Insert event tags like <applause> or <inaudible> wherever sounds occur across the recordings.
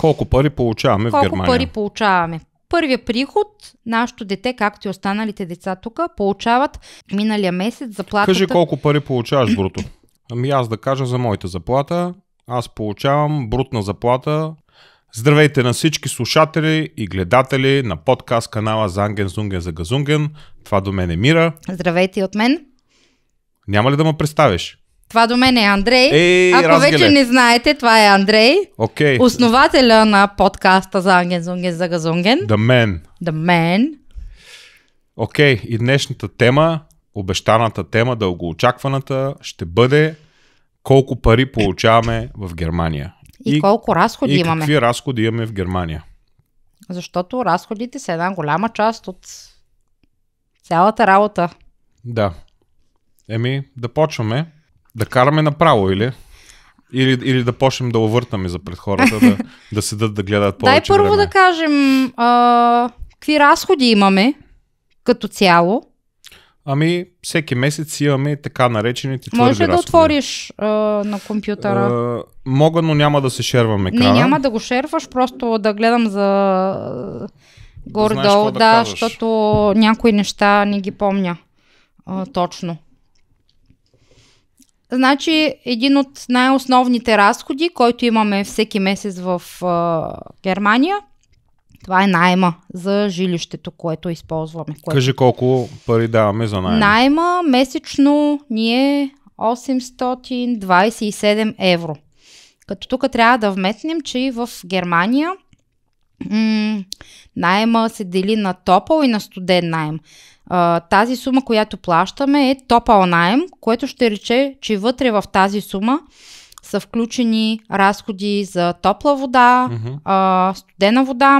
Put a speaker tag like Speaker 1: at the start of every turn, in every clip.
Speaker 1: Колко пари получаваме Колко в Германия? Колко пари
Speaker 2: получаваме? Първия приход, нашето дете, както и останалите деца тук, получават миналия месец заплата. Кажи колко
Speaker 1: пари получаваш бруто. Ами аз да кажа за моята заплата. Аз получавам брутна заплата. Здравейте на всички слушатели и гледатели на подкаст канала Занген Зунген за Газунген. Това до мен е Мира.
Speaker 2: Здравейте от мен.
Speaker 1: Няма ли да ме представиш?
Speaker 2: Това до мен е Андрей. Ей, Ако разгиле. вече не знаете, това е Андрей. Okay. Основателя на подкаста за Анген Зунген за Газунген. The Man. The Man.
Speaker 1: Окей, okay. и днешната тема, обещаната тема, дългоочакваната, ще бъде колко пари получаваме в Германия.
Speaker 2: И, и колко разходи и имаме. какви
Speaker 1: разходи имаме в Германия.
Speaker 2: Защото разходите са една голяма част от цялата работа.
Speaker 1: Да. Еми, да почваме. Да караме направо или? Или, или да почнем да овъртаме за пред хората, да, <laughs> да седат да гледат повече Дай първо време. да
Speaker 2: кажем а, какви разходи имаме като цяло.
Speaker 1: Ами, всеки месец имаме така наречените твърди Може ли да
Speaker 2: отвориш а, на компютъра?
Speaker 1: А, мога, но няма да се шервам екрана. Не, няма
Speaker 2: да го шерваш, просто да гледам за горе-долу, да, да, да защото някои неща не ги помня а, точно. Значи, един от най-основните разходи, който имаме всеки месец в а, Германия, това е найма за жилището, което използваме. Което... Кажи
Speaker 1: колко пари даваме за найма.
Speaker 2: Найма месечно ни е 827 евро. Като тук трябва да вметнем, че и в Германия м- найма се дели на топъл и на студен найм а, тази сума, която плащаме е топъл найем, което ще рече, че вътре в тази сума са включени разходи за топла вода, mm-hmm. а, студена вода,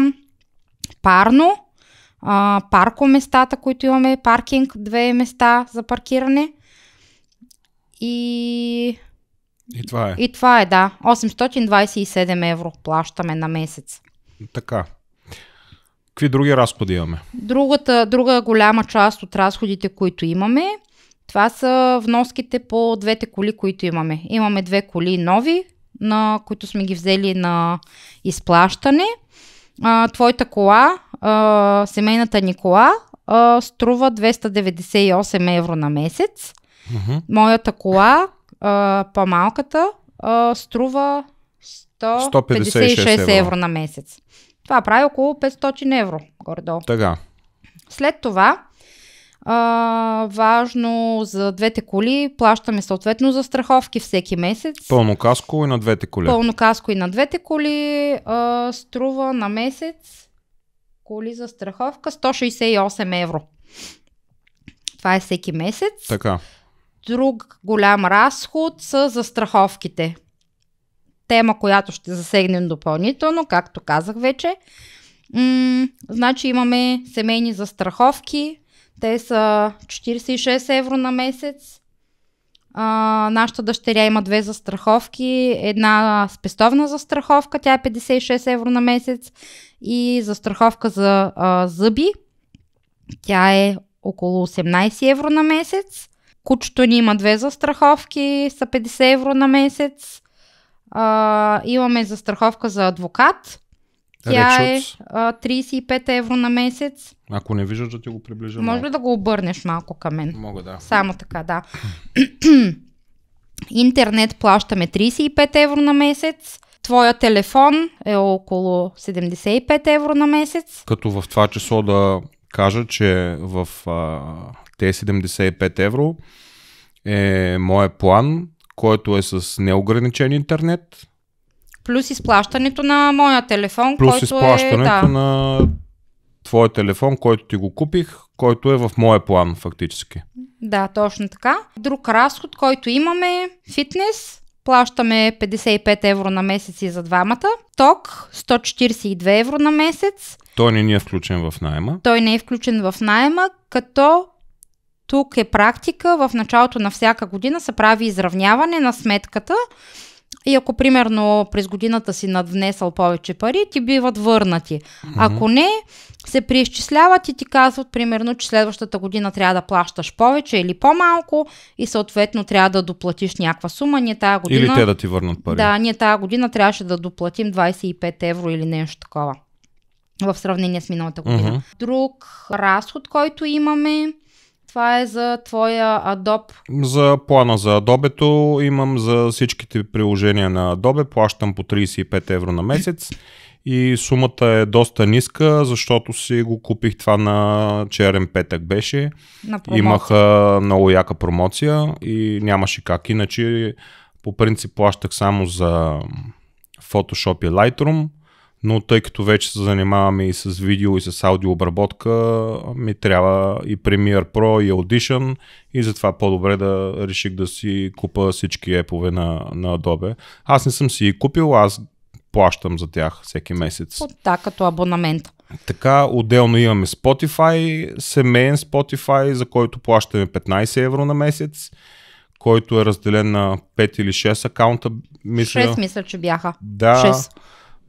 Speaker 2: парно, а, паркоместата, които имаме, паркинг, две места за паркиране и... И това е. И това е, да. 827 евро плащаме на месец.
Speaker 1: Така. Какви други разходи имаме?
Speaker 2: Другата, друга голяма част от разходите, които имаме, това са вноските по двете коли, които имаме. Имаме две коли нови, на които сме ги взели на изплащане. А, твоята кола, а, семейната ни кола, а, струва 298 евро на месец. Uh-huh. Моята кола, а, по-малката, а, струва 156 евро. евро на месец. Това прави около 500 евро, горе-долу. Така. След това, а, важно за двете коли, плащаме съответно за страховки всеки месец.
Speaker 1: Пълно каско и на двете коли. Пълно
Speaker 2: каско и на двете коли а, струва на месец коли за страховка 168 евро. Това е всеки месец. Така. Друг голям разход са застраховките тема, която ще засегнем допълнително, както казах вече. М- значи имаме семейни застраховки. Те са 46 евро на месец. А, нашата дъщеря има две застраховки. Една спестовна застраховка, тя е 56 евро на месец. И застраховка за а, зъби, тя е около 18 евро на месец. Кучето ни има две застраховки, са 50 евро на месец а, имаме застраховка за адвокат. Тя Речуц. е а, 35 евро на месец.
Speaker 1: Ако не виждаш да ти го приближа.
Speaker 2: Може ли да го обърнеш малко към мен? Мога да. Само така, да. <clears throat> Интернет плащаме 35 евро на месец. Твоя телефон е около 75 евро на месец.
Speaker 1: Като в това число да кажа, че в тези те 75 евро е моят план който е с неограничен интернет.
Speaker 2: Плюс изплащането на моя телефон. Плюс който е, изплащането е, да.
Speaker 1: на твой телефон, който ти го купих, който е в моя план фактически.
Speaker 2: Да, точно така. Друг разход, който имаме фитнес. Плащаме 55 евро на месец и за двамата. Ток 142 евро на месец.
Speaker 1: Той не ни е включен в найема.
Speaker 2: Той не е включен в найема, като тук е практика, в началото на всяка година се прави изравняване на сметката и ако примерно през годината си надвнесал повече пари, ти биват върнати. Mm-hmm. Ако не, се преизчисляват и ти казват примерно, че следващата година трябва да плащаш повече или по-малко и съответно трябва да доплатиш някаква сума. Ние тая година, или те да ти върнат пари. Да, ние тая година трябваше да доплатим 25 евро или нещо такова в сравнение с миналата година. Mm-hmm. Друг разход, който имаме това е за твоя Adobe.
Speaker 1: За плана за Adobe имам за всичките приложения на Adobe. Плащам по 35 евро на месец. И сумата е доста ниска, защото си го купих това на черен петък беше. На Имаха много яка промоция и нямаше как. Иначе по принцип плащах само за Photoshop и Lightroom но тъй като вече се занимаваме и с видео и с аудиообработка, ми трябва и Premiere Pro и Audition и затова по-добре да реших да си купа всички епове на, на Adobe. Аз не съм си и купил, аз плащам за тях всеки месец.
Speaker 2: Да, като абонамент.
Speaker 1: Така, отделно имаме Spotify, семейен Spotify, за който плащаме 15 евро на месец, който е разделен на 5 или 6 акаунта. Мисля... 6 мисля, че бяха. Да. 6.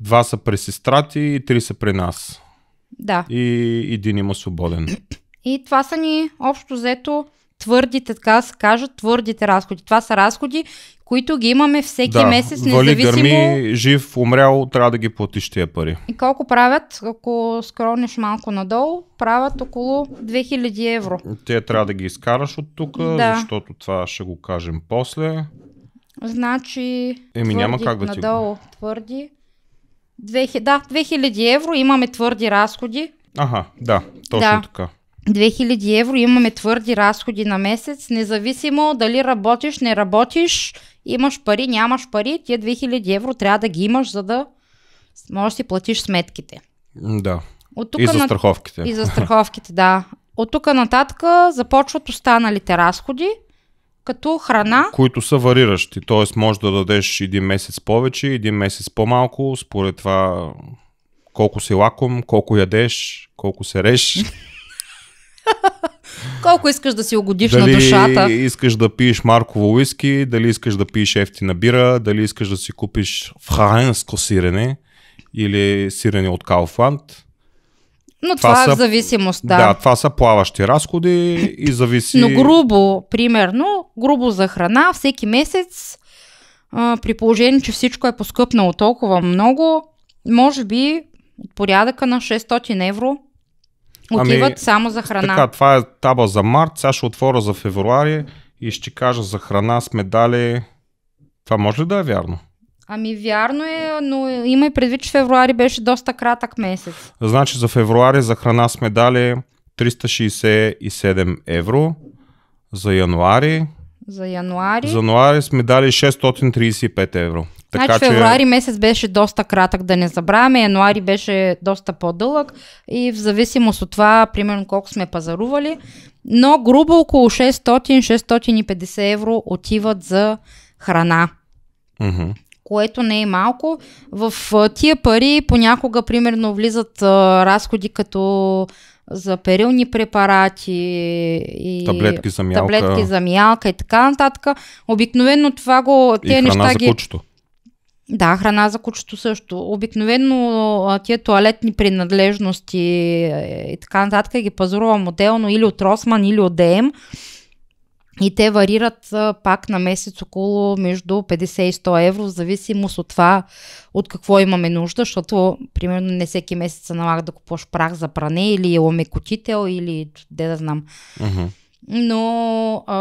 Speaker 1: Два са при сестрати и три са при нас. Да. И един има свободен.
Speaker 2: <clears throat> И това са ни общо взето твърдите, така да се кажат, твърдите разходи. Това са разходи, които ги имаме всеки да, месец, независимо... Вали гърми,
Speaker 1: жив, умрял, трябва да ги платиш тия пари.
Speaker 2: И колко правят, ако скронеш малко надолу, правят около 2000 евро.
Speaker 1: Те трябва да ги изкараш от тук, да. защото това ще го кажем после.
Speaker 2: Значи, Еми, няма как да надолу ти... твърди, 2000, да, 2000 евро имаме твърди разходи.
Speaker 1: Ага, да, точно да. така.
Speaker 2: 2000 евро имаме твърди разходи на месец, независимо дали работиш, не работиш, имаш пари, нямаш пари, тия 2000 евро трябва да ги имаш, за да можеш да си платиш сметките.
Speaker 1: Да. От тук и за страховките. На... И за
Speaker 2: страховките, да. От тук нататък започват останалите разходи като храна.
Speaker 1: Които са вариращи, т.е. може да дадеш един месец повече, един месец по-малко, според това колко си лаком, колко ядеш, колко се реш. <laughs>
Speaker 2: Колко искаш да си угодиш дали на душата? Дали
Speaker 1: искаш да пиеш марково уиски, дали искаш да пиеш ефтина бира, дали искаш да си купиш франско сирене или сирене от Кауфланд
Speaker 2: но това, това са, е в зависимост, да. Да,
Speaker 1: това са плаващи разходи и зависи... Но
Speaker 2: грубо, примерно, грубо за храна всеки месец, а, при положение, че всичко е поскъпнало толкова много, може би от порядъка на 600 евро отиват ами, само за храна. Така,
Speaker 1: това е таба за март, сега ще отворя за февруари и ще кажа за храна сме дали... Това може ли да е вярно?
Speaker 2: Ами вярно е, но има и предвид, че февруари беше доста кратък месец.
Speaker 1: Значи за февруари за храна сме дали 367 евро, за януари
Speaker 2: за януари. За
Speaker 1: януари сме дали 635 евро. Така, значи февруари че...
Speaker 2: месец беше доста кратък, да не забравяме. Януари беше доста по-дълъг и в зависимост от това, примерно колко сме пазарували. Но грубо около 600-650 евро отиват за храна. Mm-hmm което не е малко. В тия пари понякога, примерно, влизат а, разходи като за перилни препарати и таблетки за мялка, таблетки за мялка и така нататък. Обикновено това го... Тия и неща за ги... кучето. Да, храна за кучето също. Обикновено тия туалетни принадлежности е, и така нататък ги пазарувам отделно или от Росман, или от ДМ. И те варират а, пак на месец около между 50 и 100 евро, в зависимост от това от какво имаме нужда, защото примерно не всеки месец се налага да купуваш прах за пране или омекотител или де да знам. Uh-huh. Но, а,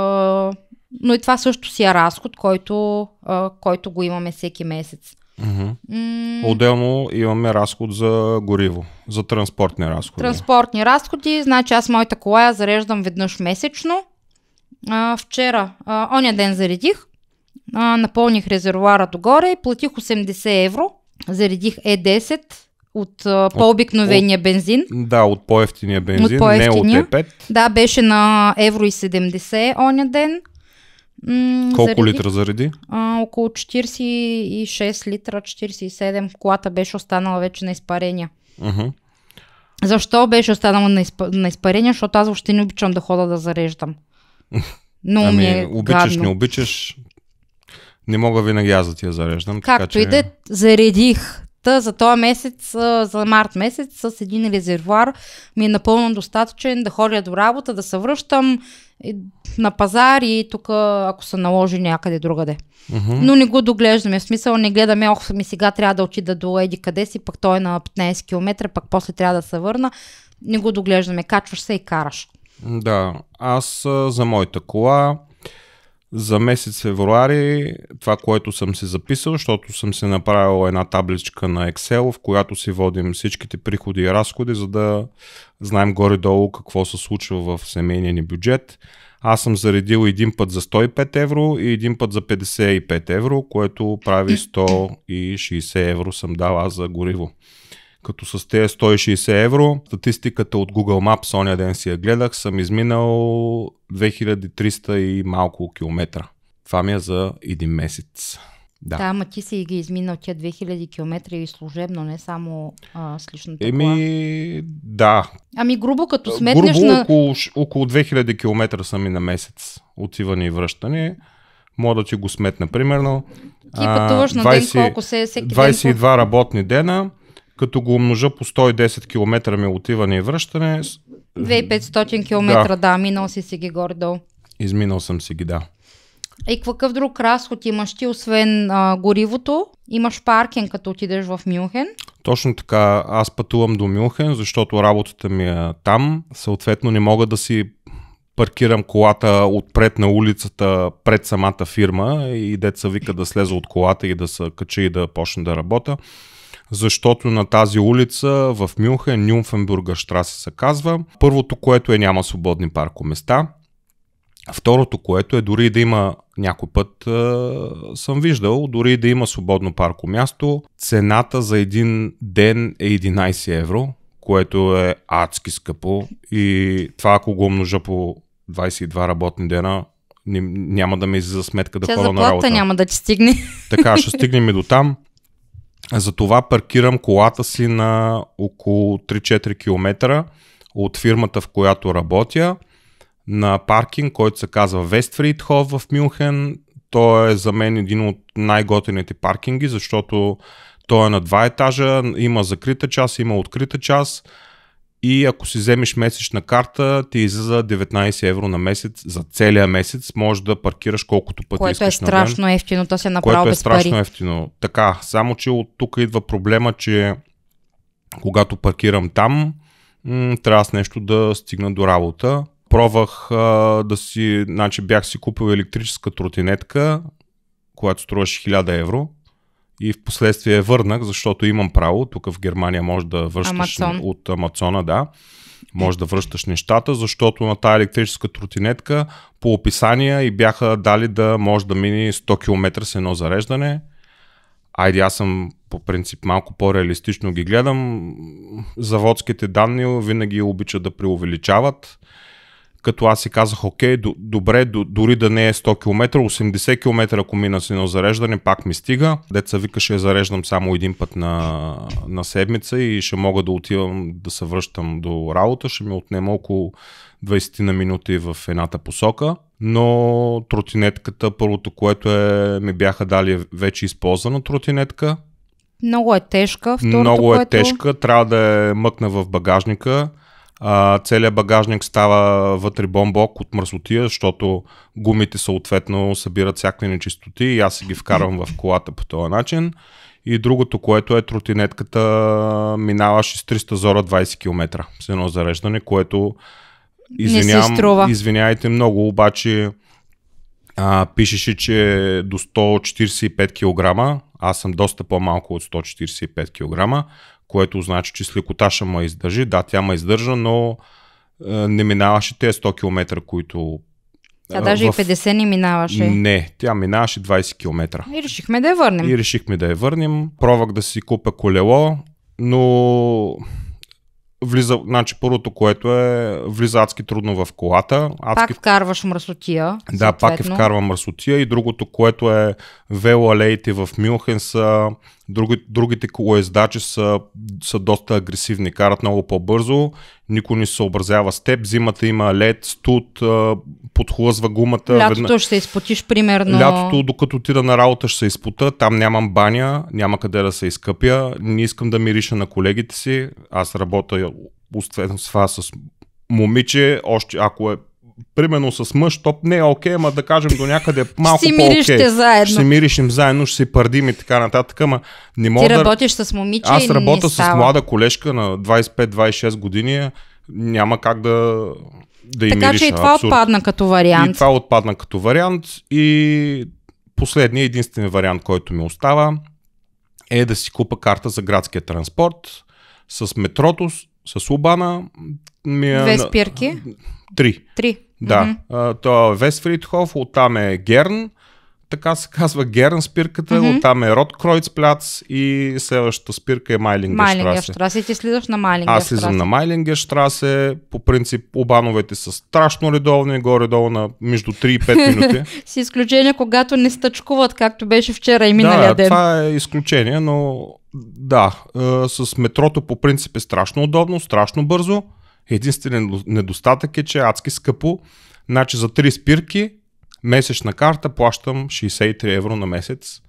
Speaker 2: но и това също си е разход, който, а, който го имаме всеки месец.
Speaker 1: Mm-hmm. Отделно имаме разход за гориво, за транспортни разходи.
Speaker 2: Транспортни разходи, значи аз моята кола я зареждам веднъж месечно а, вчера, а, оня ден заредих, а, напълних резервуара догоре, платих 80 евро, заредих Е10 от а, по-обикновения от, бензин.
Speaker 1: Да, от по-ефтиния бензин, от по-ефтиния. не от Е5.
Speaker 2: Да, беше на евро и 70 оня ден. М- Колко заредих, литра зареди? А, около 46 литра, 47. Колата беше останала вече на изпарения. Uh-huh. Защо беше останала на, изп... на изпарения? Защото аз въобще не обичам да хода да зареждам. Но ами, ми е обичаш, гадно. не
Speaker 1: обичаш, не мога винаги аз да ти я зареждам. Както така, че... и да е,
Speaker 2: заредих Та за този месец, за март месец, с един резервуар ми е напълно достатъчен да ходя до работа, да се връщам на пазар и тук, ако се наложи някъде другаде. Uh-huh. Но не го доглеждаме. В смисъл не гледаме, ох, ми сега трябва да отида до еди къде си, пък той е на 15 км, пък после трябва да се върна. Не го доглеждаме. Качваш се и караш.
Speaker 1: Да, аз за моята кола за месец февруари това, което съм си записал, защото съм се направил една табличка на Excel, в която си водим всичките приходи и разходи, за да знаем горе-долу какво се случва в семейния ни бюджет. Аз съм заредил един път за 105 евро и един път за 55 евро, което прави 160 евро съм дал аз за гориво като с тези 160 евро, статистиката от Google Maps, оня ден си я гледах, съм изминал 2300 и малко километра. Това ми е за един месец. Да. да,
Speaker 2: ама ти си ги изминал тия 2000 км и служебно, не само а, с личната
Speaker 1: Еми, да.
Speaker 2: Ами грубо като сметнеш грубо, на... Около,
Speaker 1: около 2000 км са ми на месец отиване и връщане. Мога да ти го сметна примерно. Ти пътуваш а, 20, на ден колко се е всеки 22 ден? 22 работни дена като го умножа по 110 км ми отиване и връщане.
Speaker 2: 2500 км, да, да минал си си ги горе-долу.
Speaker 1: Изминал съм си ги, да.
Speaker 2: И какъв друг разход имаш ти, освен а, горивото? Имаш паркинг, като отидеш в Мюнхен?
Speaker 1: Точно така. Аз пътувам до Мюнхен, защото работата ми е там. Съответно не мога да си паркирам колата отпред на улицата, пред самата фирма и деца вика да слеза от колата и да се кача и да почне да работя защото на тази улица в Мюнхен, Нюнфенбурга штраса се казва, първото, което е няма свободни паркоместа, Второто, което е дори да има някой път е, съм виждал, дори да има свободно парко място, цената за един ден е 11 евро, което е адски скъпо и това ако го умножа по 22 работни дена, няма да ми излиза сметка да Ча ходя на работа.
Speaker 2: няма да ти стигне. Така, ще стигнем
Speaker 1: и до там. Затова паркирам колата си на около 3-4 км от фирмата, в която работя, на паркинг, който се казва Вестфридхоф в Мюнхен. Той е за мен един от най готените паркинги, защото той е на два етажа, има закрита част, има открита част и ако си вземеш месечна карта, ти излиза 19 евро на месец за целия месец. Можеш да паркираш колкото пъти което е искаш е страшно на ден, ефтино, то се е направи Което е без страшно пари. ефтино. Така, само че от тук идва проблема, че когато паркирам там, м- трябва с нещо да стигна до работа. Пробвах а, да си, значи бях си купил електрическа тротинетка, която струваше 1000 евро и в последствие върнах, защото имам право. Тук в Германия може да връщаш Амазон. от Амазона, да. Може да връщаш нещата, защото на тази електрическа тротинетка по описания и бяха дали да може да мини 100 км с едно зареждане. Айде, аз съм по принцип малко по-реалистично ги гледам. Заводските данни винаги обичат да преувеличават като аз си казах, окей, д- добре, д- дори да не е 100 км, 80 км, ако мина с едно зареждане, пак ми стига. Деца вика, ще я зареждам само един път на, на седмица и ще мога да отивам да се връщам до работа. Ще ми отнема около 20 на минути в едната посока. Но тротинетката, първото, което е, ми бяха дали е вече използвана тротинетка.
Speaker 2: Много е тежка. Второто, Много е което... тежка,
Speaker 1: трябва да е мъкна в багажника а, целият багажник става вътре бомбок от мръсотия, защото гумите съответно събират всякакви нечистоти и аз си ги вкарвам в колата по този начин. И другото, което е тротинетката, минаваш с 300 зора 20 км с едно зареждане, което извинявам, извинявайте много, обаче а, пишеше, че до 145 кг, аз съм доста по-малко от 145 кг, което значи, че с лекоташа ме издържи. Да, тя ме издържа, но е, не минаваше те 100 км, които
Speaker 2: тя е, даже в... и 50 не минаваше.
Speaker 1: Не, тя минаваше 20 км.
Speaker 2: И решихме да я върнем. И
Speaker 1: решихме да я върнем. Пробвах да си купя колело, но влиза, значи първото, което е, влиза адски трудно в колата. Адски... Пак
Speaker 2: вкарваш мръсотия. Да, съответно. пак е вкарвам
Speaker 1: мръсотия. И другото, което е, велоалеите в Мюнхен са Други, другите колоездачи са, са доста агресивни, карат много по-бързо, никой не се съобразява с теб, зимата има лед, студ, подхлъзва гумата. Лятото
Speaker 2: ще се изпотиш примерно. Лятото,
Speaker 1: докато отида на работа ще се изпута, там нямам баня, няма къде да се изкъпя, не искам да мириша на колегите си, аз работя с това с момиче, още ако е примерно с мъж, топ не е окей, ама да кажем до някъде <laughs> малко ще по-окей. заедно. Ще се миришим заедно, ще си пардим и така нататък, ама не мога Ти да... работиш с момиче Аз работя с млада колежка на 25-26 години, няма как да да така, мириш, че и това абсурд. отпадна като вариант. И това отпадна като вариант и последният единствен вариант, който ми остава е да си купа карта за градския транспорт с метрото, с Лубана. Ми е... Две спирки? Три. Три. Да, mm-hmm. то е Вестфридхоф, оттам е Герн, така се казва Герн спирката, mm-hmm. оттам е Род Кройцпляц и следващата спирка е Майлингерштрасе.
Speaker 2: и ти следваш на Майлингерштрасе. Аз слизам на
Speaker 1: Майлингерштрасе, по принцип обановете са страшно редовни, горе-долу на между 3 и 5 <laughs> минути.
Speaker 2: С изключение, когато не стъчкуват, както беше вчера и миналия да, ден. това
Speaker 1: е изключение, но да, с метрото по принцип е страшно удобно, страшно бързо. Единственият недостатък е, че е адски скъпо. Значи за 3 спирки, месечна карта, плащам 63 евро на месец.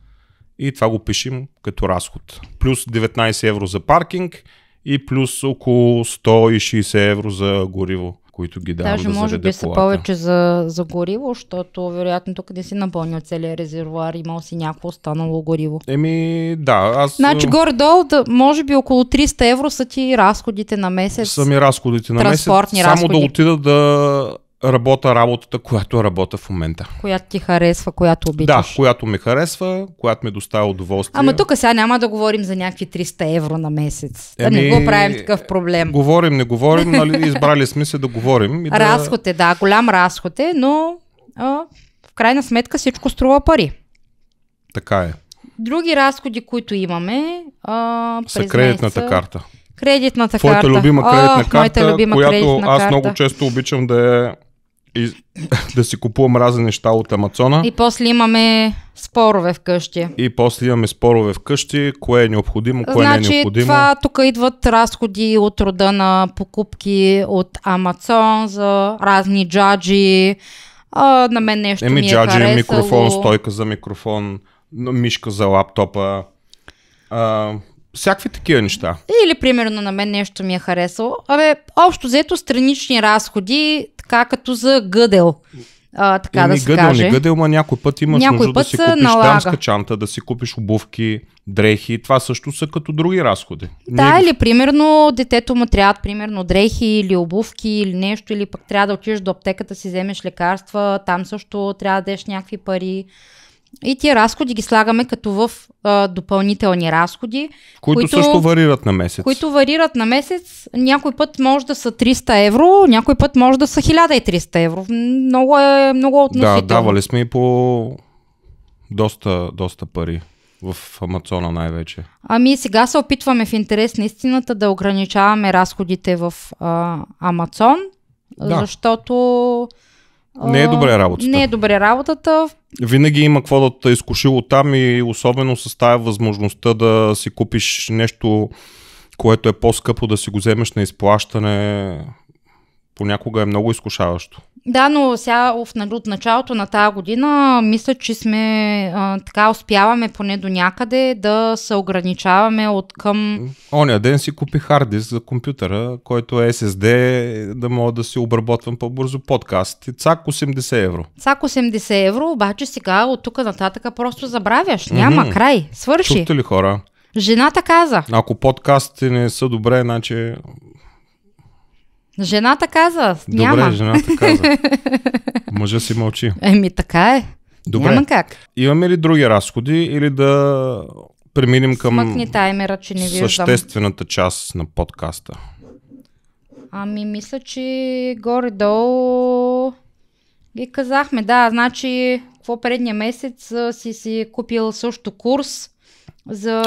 Speaker 1: И това го пишем като разход. Плюс 19 евро за паркинг и плюс около 160 евро за гориво които ги дава Даже да може би са повече
Speaker 2: за, за гориво, защото вероятно тук не си напълнил целият резервуар, имал си някакво останало гориво. Еми,
Speaker 1: да, аз... Значи
Speaker 2: горе-долу, да, може би около 300 евро са ти разходите на месец. Сами разходите на месец. Само разходи. да
Speaker 1: отида да Работа работата, която работя в момента.
Speaker 2: Която ти харесва, която обичаш. Да,
Speaker 1: която ми харесва, която ми доставя удоволствие. Ама тук
Speaker 2: сега няма да говорим за някакви 300 евро на месец. Еми, да не ами, го правим такъв проблем.
Speaker 1: Говорим, не говорим, <laughs> нали, избрали сме се да говорим. И да... разход
Speaker 2: е, да, голям разход е, но а, в крайна сметка всичко струва пари. Така е. Други разходи, които имаме... А, през Са кредитната месеца... карта кредитната Твоята карта. Твоята любима кредитна О, карта, моята любима която кредитна аз карта. много често
Speaker 1: обичам да я е и, <laughs> да си купувам разни неща от Амазона. И
Speaker 2: после имаме спорове вкъщи.
Speaker 1: И после имаме спорове вкъщи, кое е необходимо, кое значи, не е значи, необходимо. Това
Speaker 2: тук идват разходи от рода на покупки от Амазон за разни джаджи. А, на мен нещо Еми, ми е джаджи, харесало. микрофон, стойка
Speaker 1: за микрофон, мишка за лаптопа. А, всякакви такива неща.
Speaker 2: Или, примерно, на мен нещо ми е харесало. Абе, общо взето странични разходи, така като за гъдел. А, така Еми, да се гъдел, каже. Не гъдел, ма някой път имаш някой нужда път да си купиш налага. дамска
Speaker 1: чанта, да си купиш обувки, дрехи. Това също са като други разходи. Да, не... или
Speaker 2: примерно детето му трябва, примерно дрехи или обувки или нещо, или пък трябва да отидеш до аптеката си вземеш лекарства, там също трябва да дадеш някакви пари. И тия разходи ги слагаме като в а, допълнителни разходи. Които, които също
Speaker 1: варират на месец. Които
Speaker 2: варират на месец. Някой път може да са 300 евро, някой път може да са 1300 евро. Много е много е относително. Да, давали
Speaker 1: сме и по доста, доста пари в Амазона най-вече?
Speaker 2: Ами сега се опитваме в интерес на истината да ограничаваме разходите в а, Амазон, да. защото
Speaker 1: не е добре работата.
Speaker 2: Не е добре работата.
Speaker 1: Винаги има какво да те е изкушило там и особено с тая възможността да си купиш нещо, което е по-скъпо, да си го вземеш на изплащане. Понякога е много изкушаващо.
Speaker 2: Да, но сега от началото на тази година мисля, че сме а, така успяваме поне до някъде да се ограничаваме от към...
Speaker 1: Оня ден си купи хардис за компютъра, който е SSD, да мога да си обработвам по-бързо подкаст. Цак 80 евро.
Speaker 2: Цак 80 евро, обаче сега от тук нататък просто забравяш. Няма mm-hmm. край. Свърши. Чухте ли хора? Жената каза.
Speaker 1: Ако подкастите не са добре, значи
Speaker 2: Жената каза, няма. Добре, жената каза. <laughs>
Speaker 1: Мъжа си мълчи.
Speaker 2: Еми, така е. Добре. Няма как.
Speaker 1: Имаме ли други разходи или да преминем към таймера, че не съществената част на подкаста?
Speaker 2: Ами, мисля, че горе-долу ги казахме. Да, значи, какво предния месец си си купил също курс за...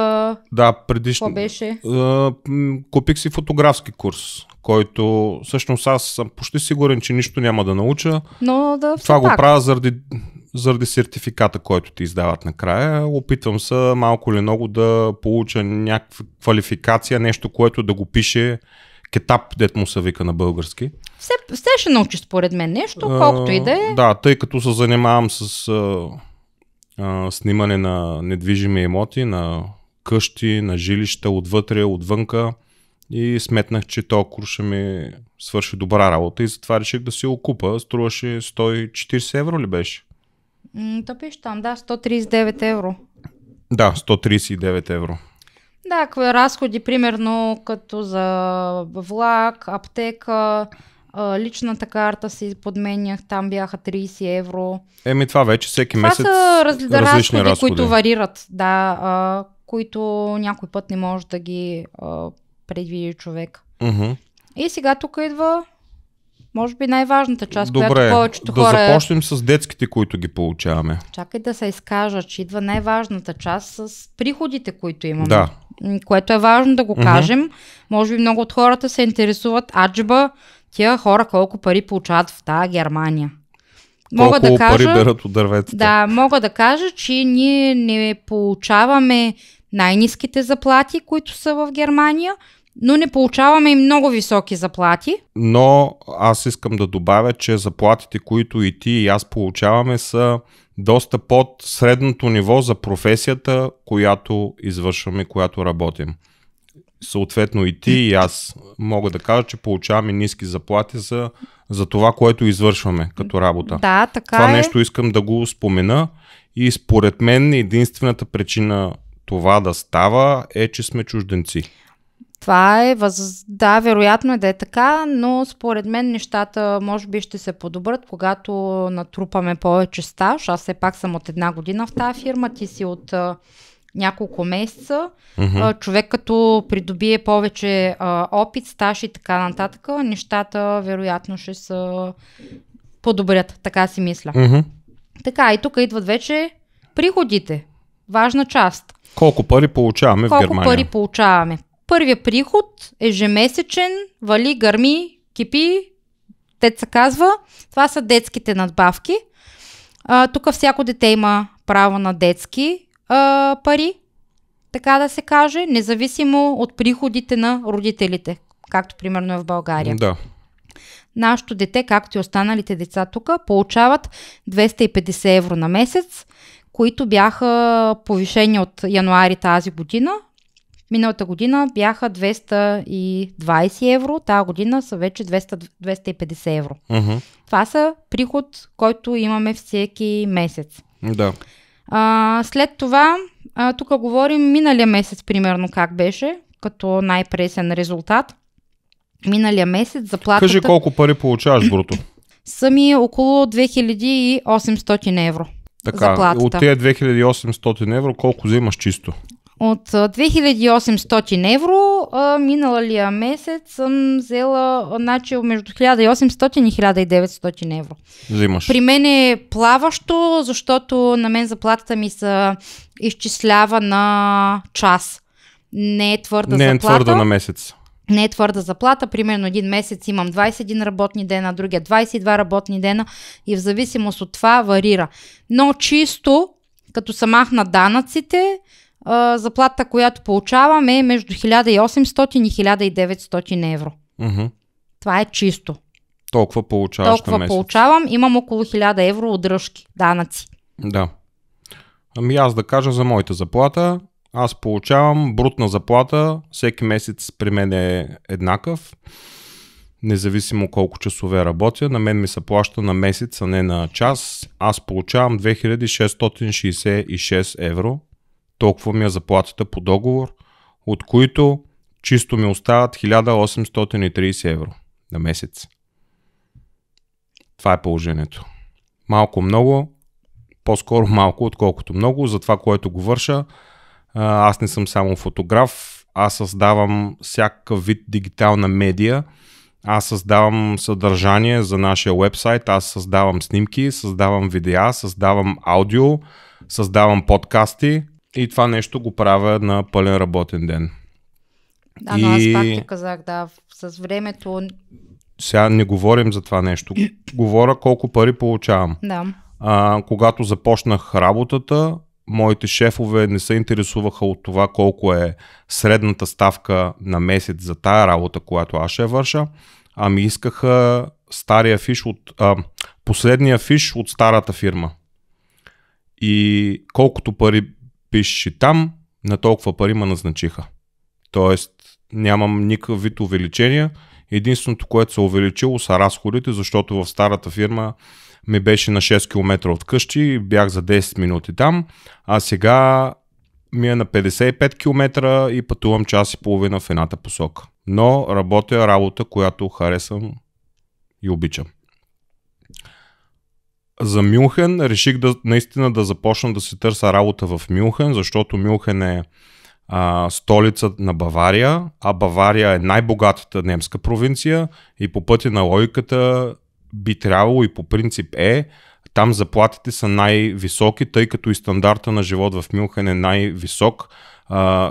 Speaker 1: Да, предишно. Какво беше? А, купих си фотографски курс, който всъщност аз съм почти сигурен, че нищо няма да науча. Но да, Това го правя заради, заради сертификата, който ти издават накрая. Опитвам се малко или много да получа някаква квалификация, нещо, което да го пише кетап, дет му се вика на български.
Speaker 2: Все, все ще научи, според мен нещо, колкото и да е.
Speaker 1: Да, тъй като се занимавам с а, а, снимане на недвижими имоти, на къщи, на жилища, отвътре, отвънка. И сметнах, че то курша ми свърши добра работа и затова реших да си окупа. Струваше 140 евро ли беше?
Speaker 2: М, то пише там, да, 139 евро.
Speaker 1: Да, 139 евро.
Speaker 2: Да, е разходи, примерно като за влак, аптека, личната карта си подменях, там бяха 30 евро.
Speaker 1: Еми това вече всеки това месец са раз... различни разходи, разходи, които
Speaker 2: варират, да, а, които някой път не може да ги а, предвиди човек. Mm-hmm. И сега тук идва, може би, най-важната част, Добре, която повечето да хора... да започнем
Speaker 1: с детските, които ги получаваме.
Speaker 2: Чакай да се изкажа, че идва най-важната част с приходите, които имаме. Да. Което е важно да го mm-hmm. кажем. Може би много от хората се интересуват, аджба, тия хора колко пари получават в тази Германия. Мога Колко да кажа, пари берат
Speaker 1: от дърветата. Да,
Speaker 2: мога да кажа, че ние не получаваме най-низките заплати, които са в Германия, но не получаваме и много високи заплати.
Speaker 1: Но аз искам да добавя, че заплатите, които и ти и аз получаваме са доста под средното ниво за професията, която извършваме, която работим. Съответно и ти и аз мога да кажа, че получаваме ниски заплати за, за това, което извършваме като работа. Да, така Това е. нещо искам да го спомена и според мен единствената причина това да става е, че сме чужденци.
Speaker 2: Това е, въз... да, вероятно е да е така, но според мен нещата може би ще се подобрат, когато натрупаме повече стаж. Аз все пак съм от една година в тази фирма, ти си от а, няколко месеца. Mm-hmm. човек като придобие повече а, опит, стаж и така нататък, нещата вероятно ще се подобрят, така си мисля. Mm-hmm. Така, и тук идват вече приходите. Важна част.
Speaker 1: Колко пари получаваме Колко в Германия? Колко пари
Speaker 2: получаваме? Първия приход, е ежемесечен, вали, гърми, кипи, деца се казва. Това са детските надбавки. А, тук всяко дете има право на детски а, пари, така да се каже, независимо от приходите на родителите, както примерно е в България. Да. Нашето дете, както и останалите деца тук, получават 250 евро на месец които бяха повишени от януари тази година. Миналата година бяха 220 евро, тази година са вече 200, 250 евро. Uh-huh. Това са приход, който имаме всеки месец. Да. А, след това, а, тук говорим миналия месец, примерно, как беше, като най-пресен резултат. Миналия месец заплатата... Кажи колко
Speaker 1: пари получаваш бруто.
Speaker 2: Сами около 2800 евро. Така, заплатата. от тези
Speaker 1: 2800 евро колко взимаш чисто?
Speaker 2: От 2800 евро а, миналия месец съм взела значи, между 1800 и 1900 евро. Взимаш. При мен е плаващо, защото на мен заплатата ми се изчислява на час. Не е твърда Не е заплата. твърда на месец не е твърда заплата. Примерно един месец имам 21 работни дена, другия 22 работни дена и в зависимост от това варира. Но чисто, като се махна данъците, заплата, която получавам е между 1800 и 1900 евро. Mm-hmm. Това е чисто.
Speaker 1: Толкова получаваш Толкова на месец.
Speaker 2: получавам, имам около 1000 евро от дръжки, данъци.
Speaker 1: Да. Ами аз да кажа за моята заплата, аз получавам брутна заплата, всеки месец при мен е еднакъв, независимо колко часове работя. На мен ми се плаща на месец, а не на час. Аз получавам 2666 евро. Толкова ми е заплатата по договор, от които чисто ми остават 1830 евро на месец. Това е положението. Малко много, по-скоро малко, отколкото много, за това, което го върша аз не съм само фотограф, аз създавам всякакъв вид дигитална медия, аз създавам съдържание за нашия вебсайт, аз създавам снимки, създавам видеа, създавам аудио, създавам подкасти и това нещо го правя на пълен работен ден. Да, но и... аз пак ти
Speaker 2: казах, да, с времето...
Speaker 1: Сега не говорим за това нещо. Говоря колко пари получавам. Да. А, когато започнах работата, моите шефове не се интересуваха от това колко е средната ставка на месец за тая работа, която аз ще върша, ами искаха стария фиш от, а, последния фиш от старата фирма. И колкото пари пишеш и там, на толкова пари ме назначиха. Тоест нямам никакъв вид увеличение. Единственото, което се е увеличило са разходите, защото в старата фирма ми беше на 6 км от къщи, бях за 10 минути там, а сега ми е на 55 км и пътувам час и половина в едната посока. Но работя работа, която харесвам и обичам. За Мюнхен реших да, наистина да започна да се търся работа в Мюнхен, защото Мюнхен е а, столица на Бавария, а Бавария е най-богатата немска провинция и по пътя на логиката би трябвало и по принцип е, там заплатите са най-високи, тъй като и стандарта на живот в Мюнхен е най-висок.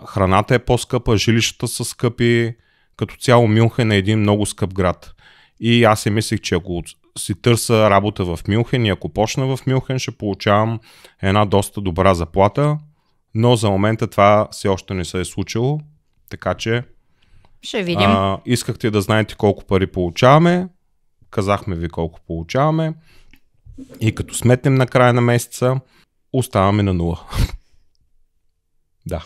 Speaker 1: храната е по-скъпа, жилищата са скъпи. Като цяло Мюнхен е един много скъп град. И аз си мислих, че ако си търса работа в Мюнхен и ако почна в Мюнхен, ще получавам една доста добра заплата. Но за момента това все още не се е случило. Така че.
Speaker 2: Ще видим. А,
Speaker 1: искахте да знаете колко пари получаваме казахме ви колко получаваме и като сметнем на края на месеца, оставаме на нула. <laughs> да.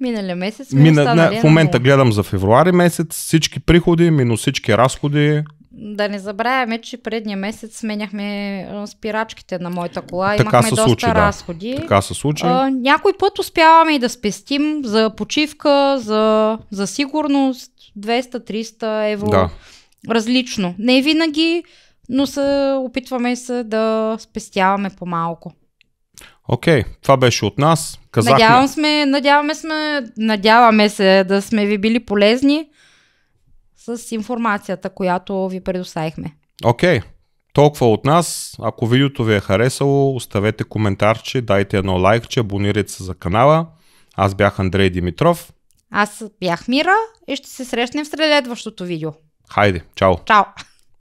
Speaker 2: Миналия месец ми Мина, не, В момента
Speaker 1: гледам за февруари месец, всички приходи, минус всички разходи,
Speaker 2: да не забравяме, че предния месец сменяхме спирачките на моята кола. Така Имахме се доста случи, да. разходи. Така
Speaker 1: се случи. А,
Speaker 2: някой път успяваме и да спестим за почивка, за, за сигурност 200-300 евро. Да различно. Не винаги, но се опитваме се да спестяваме по-малко.
Speaker 1: Окей, okay, това беше от нас. Казахме. Надявам
Speaker 2: сме, надяваме, сме, надяваме се да сме ви били полезни с информацията, която ви предоставихме.
Speaker 1: Окей, okay. толкова от нас. Ако видеото ви е харесало, оставете коментарче, дайте едно лайкче, абонирайте се за канала. Аз бях Андрей Димитров.
Speaker 2: Аз бях Мира и ще се срещнем в следващото видео.
Speaker 1: Хайде, чао!
Speaker 2: Чао!